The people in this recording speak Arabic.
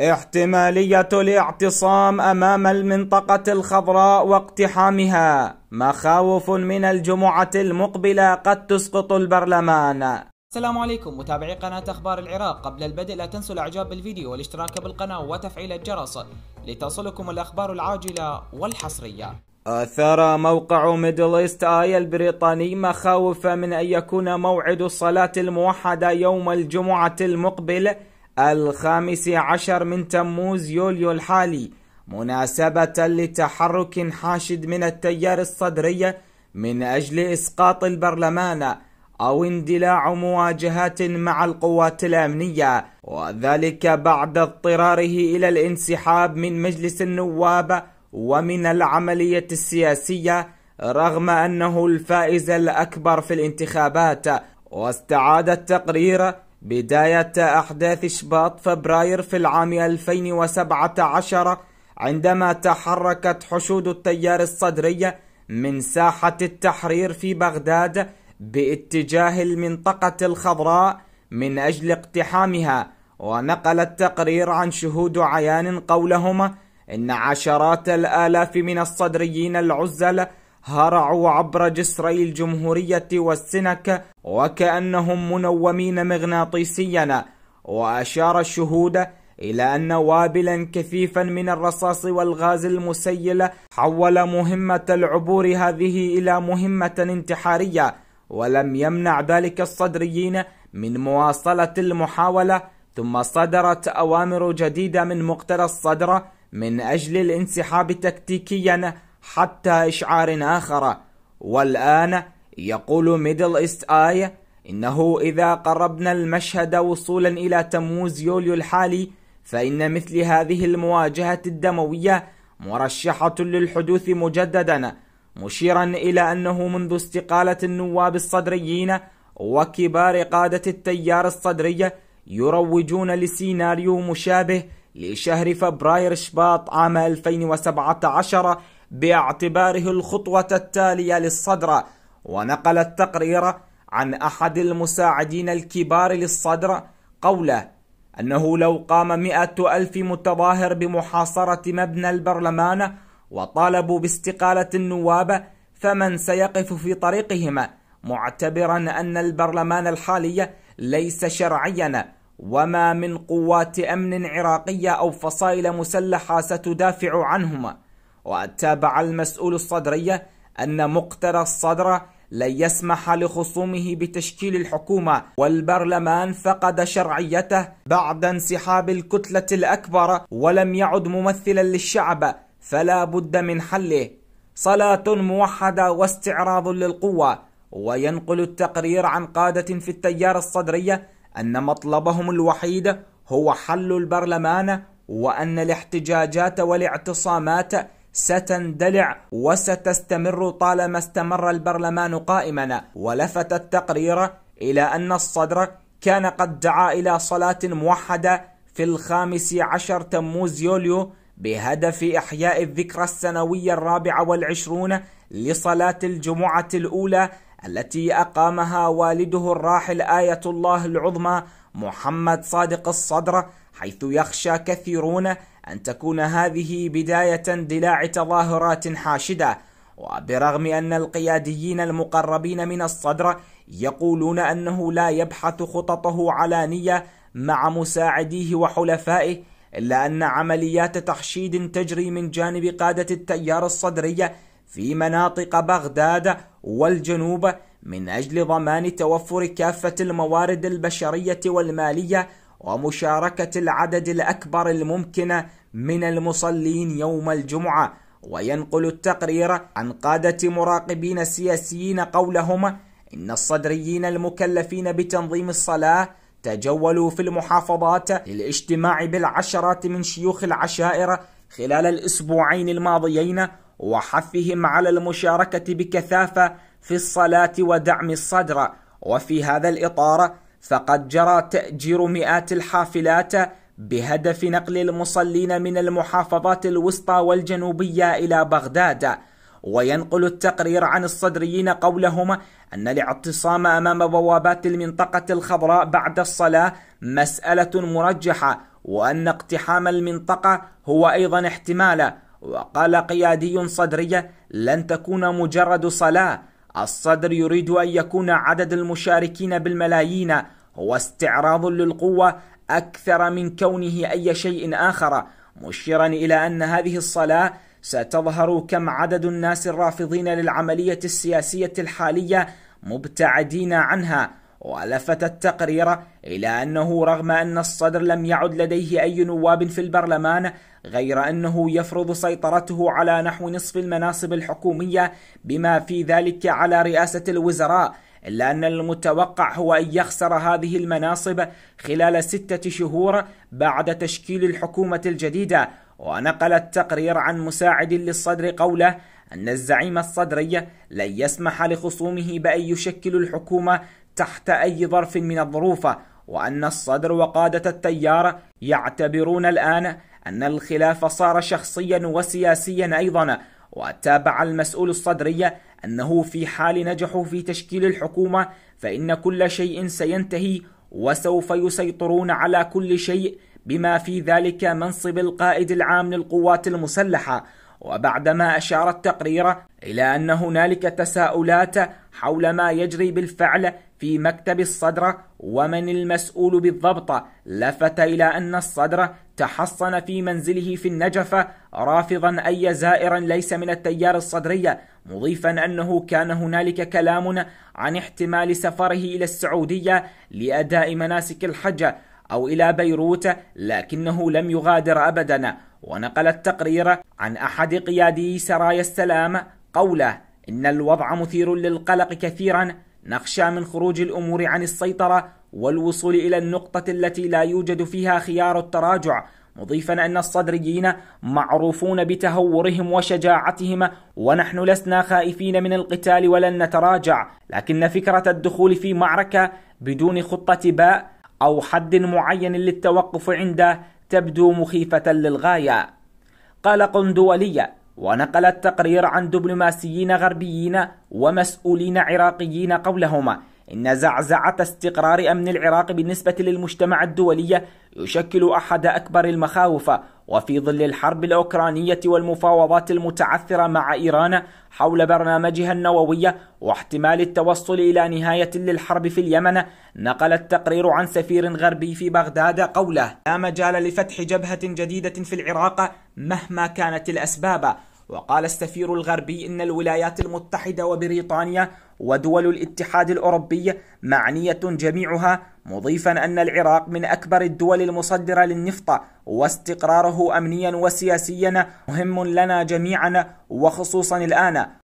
احتمالية الاعتصام أمام المنطقة الخضراء واقتحامها مخاوف من الجمعة المقبلة قد تسقط البرلمان السلام عليكم متابعي قناة أخبار العراق قبل البدء لا تنسوا الإعجاب بالفيديو والاشتراك بالقناة وتفعيل الجرس لتصلكم الأخبار العاجلة والحصرية أثار موقع ميدل إيست آي البريطاني مخاوف من أن يكون موعد الصلاة الموحدة يوم الجمعة المقبل الخامس عشر من تموز يوليو الحالي مناسبة لتحرك حاشد من التيار الصدري من أجل إسقاط البرلمان أو اندلاع مواجهات مع القوات الأمنية وذلك بعد اضطراره إلى الانسحاب من مجلس النواب ومن العملية السياسية رغم أنه الفائز الأكبر في الانتخابات واستعاد التقرير بداية أحداث شباط فبراير في العام 2017 عندما تحركت حشود التيار الصدري من ساحة التحرير في بغداد باتجاه المنطقة الخضراء من أجل اقتحامها ونقل التقرير عن شهود عيان قولهم إن عشرات الآلاف من الصدريين العزل هرعوا عبر جسري الجمهورية والسنك وكأنهم منومين مغناطيسيا وأشار الشهود إلى أن وابلا كثيفا من الرصاص والغاز المسيل حول مهمة العبور هذه إلى مهمة انتحارية ولم يمنع ذلك الصدريين من مواصلة المحاولة ثم صدرت أوامر جديدة من مقتل الصدر من أجل الانسحاب تكتيكيا حتى إشعار آخر والآن يقول ميدل إيست آي إنه إذا قربنا المشهد وصولا إلى تموز يوليو الحالي فإن مثل هذه المواجهة الدموية مرشحة للحدوث مجددا مشيرا إلى أنه منذ استقالة النواب الصدريين وكبار قادة التيار الصدري يروجون لسيناريو مشابه لشهر فبراير شباط عام 2017 باعتباره الخطوة التالية للصدر ونقل التقرير عن أحد المساعدين الكبار للصدر قوله أنه لو قام مئة ألف متظاهر بمحاصرة مبنى البرلمان وطالبوا باستقالة النواب فمن سيقف في طريقهم معتبرا أن البرلمان الحالي ليس شرعيا وما من قوات أمن عراقية أو فصائل مسلحة ستدافع عنهما وقد تابع المسؤول الصدرية أن مقتدى الصدر لن يسمح لخصومه بتشكيل الحكومة والبرلمان فقد شرعيته بعد انسحاب الكتلة الأكبر ولم يعد ممثلا للشعب فلا بد من حله صلاة موحدة واستعراض للقوة وينقل التقرير عن قادة في التيار الصدرية أن مطلبهم الوحيد هو حل البرلمان وأن الاحتجاجات والاعتصامات ستندلع وستستمر طالما استمر البرلمان قائما ولفت التقرير إلى أن الصدر كان قد دعا إلى صلاة موحدة في الخامس عشر تموز يوليو بهدف إحياء الذكرى السنوية الرابعة والعشرون لصلاة الجمعة الأولى التي أقامها والده الراحل آية الله العظمى محمد صادق الصدر حيث يخشى كثيرون أن تكون هذه بداية اندلاع تظاهرات حاشدة وبرغم أن القياديين المقربين من الصدر يقولون أنه لا يبحث خططه علانية مع مساعديه وحلفائه إلا أن عمليات تحشيد تجري من جانب قادة التيار الصدرية في مناطق بغداد والجنوب من أجل ضمان توفر كافة الموارد البشرية والمالية ومشاركة العدد الأكبر الممكن من المصلين يوم الجمعة وينقل التقرير عن قادة مراقبين سياسيين قولهم إن الصدريين المكلفين بتنظيم الصلاة تجولوا في المحافظات للاجتماع بالعشرات من شيوخ العشائر خلال الأسبوعين الماضيين وحثهم على المشاركة بكثافة في الصلاة ودعم الصدر وفي هذا الإطار فقد جرى تأجير مئات الحافلات بهدف نقل المصلين من المحافظات الوسطى والجنوبية إلى بغداد وينقل التقرير عن الصدريين قولهم أن الاعتصام أمام بوابات المنطقة الخضراء بعد الصلاة مسألة مرجحة وأن اقتحام المنطقة هو أيضا احتمال وقال قيادي صدري لن تكون مجرد صلاة الصدر يريد أن يكون عدد المشاركين بالملايين هو استعراض للقوة أكثر من كونه أي شيء آخر مشيرا إلى أن هذه الصلاة ستظهر كم عدد الناس الرافضين للعملية السياسية الحالية مبتعدين عنها ولفت التقرير إلى أنه رغم أن الصدر لم يعد لديه أي نواب في البرلمان غير أنه يفرض سيطرته على نحو نصف المناصب الحكومية بما في ذلك على رئاسة الوزراء إلا أن المتوقع هو أن يخسر هذه المناصب خلال ستة شهور بعد تشكيل الحكومة الجديدة ونقل التقرير عن مساعد للصدر قوله أن الزعيم الصدري لن يسمح لخصومه بأن يشكلوا الحكومة تحت أي ظرف من الظروف وأن الصدر وقادة التيار يعتبرون الآن أن الخلاف صار شخصيا وسياسيا أيضا وتابع المسؤول الصدري أنه في حال نجحوا في تشكيل الحكومة فإن كل شيء سينتهي وسوف يسيطرون على كل شيء بما في ذلك منصب القائد العام للقوات المسلحة وبعدما أشار التقرير إلى أن هنالك تساؤلات حول ما يجري بالفعل في مكتب الصدر ومن المسؤول بالضبط لفت إلى أن الصدر تحصن في منزله في النجف رافضا أي زائر ليس من التيار الصدري مضيفا أنه كان هنالك كلام عن احتمال سفره إلى السعودية لأداء مناسك الحج أو إلى بيروت لكنه لم يغادر أبدا ونقل التقرير عن أحد قيادي سرايا السلام قوله إن الوضع مثير للقلق كثيرا نخشى من خروج الأمور عن السيطرة والوصول إلى النقطة التي لا يوجد فيها خيار التراجع مضيفا أن الصدريين معروفون بتهورهم وشجاعتهم ونحن لسنا خائفين من القتال ولن نتراجع لكن فكرة الدخول في معركة بدون خطة باء أو حد معين للتوقف عنده تبدو مخيفة للغاية قال قندولية ونقل التقرير عن دبلوماسيين غربيين ومسؤولين عراقيين قولهما إن زعزعة استقرار أمن العراق بالنسبة للمجتمع الدولي يشكل أحد أكبر المخاوف وفي ظل الحرب الأوكرانية والمفاوضات المتعثرة مع إيران حول برنامجها النووي واحتمال التوصل إلى نهاية للحرب في اليمن نقل التقرير عن سفير غربي في بغداد قوله لا مجال لفتح جبهة جديدة في العراق مهما كانت الأسباب وقال السفير الغربي إن الولايات المتحدة وبريطانيا ودول الاتحاد الأوروبي معنية جميعها مضيفا أن العراق من أكبر الدول المصدرة للنفط واستقراره أمنيا وسياسيا مهم لنا جميعا وخصوصا الآن